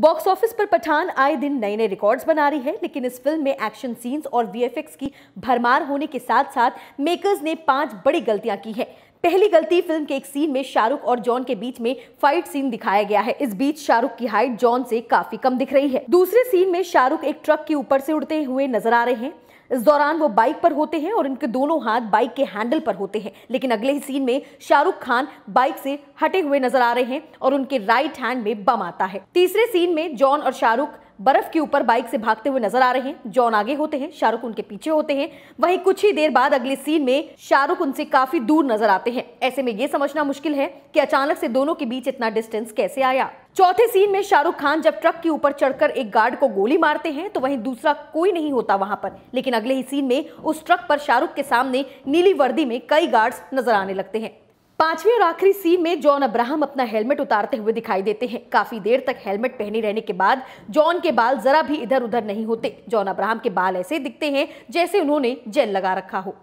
box office पर पठान आए दिन नए नए रिकॉर्ड्स बना रही है लेकिन इस फिल्म में एक्शन सीन्स और वीएफएक्स की भरमार होने के साथ साथ मेकर्स ने पांच बड़ी गलतियां की है पहली गलती फिल्म के एक सीन में शाहरुख और जॉन के बीच में फाइट सीन दिखाया गया है इस बीच शाहरुख की हाइट जॉन से काफी कम दिख रही है दूसरे सीन में शाहरुख एक ट्रक के ऊपर से उड़ते हुए नजर आ रहे हैं इस दौरान वो बाइक पर होते हैं और इनके दोनों हाथ बाइक के हैंडल पर होते हैं लेकिन अगले ही सीन में शाहरुख खान बाइक से हटे हुए नजर आ रहे हैं और उनके राइट हैंड में बम आता है तीसरे सीन में जॉन और शाहरुख बर्फ के ऊपर बाइक से भागते हुए नजर आ रहे हैं जॉन आगे होते हैं शाहरुख उनके पीछे होते हैं वहीं कुछ ही देर बाद अगले सीन में शाहरुख उनसे काफी दूर नजर आते हैं ऐसे में ये समझना मुश्किल है कि अचानक से दोनों के बीच इतना डिस्टेंस कैसे आया चौथे सीन में शाहरुख खान जब ट्रक के ऊपर चढ़कर एक गार्ड को गोली मारते हैं तो वहीं दूसरा कोई नहीं होता वहां पर लेकिन अगले ही सीन में उस ट्रक पर शाहरुख के सामने नीली वर्दी में कई गार्ड्स नजर आने लगते हैं पांचवी और आखिरी सीन में जॉन अब्राहम अपना हेलमेट उतारते हुए दिखाई देते हैं काफी देर तक हेलमेट पहने रहने के बाद जॉन के बाल जरा भी इधर उधर नहीं होते जॉन अब्राहम के बाल ऐसे दिखते हैं जैसे उन्होंने जेल लगा रखा हो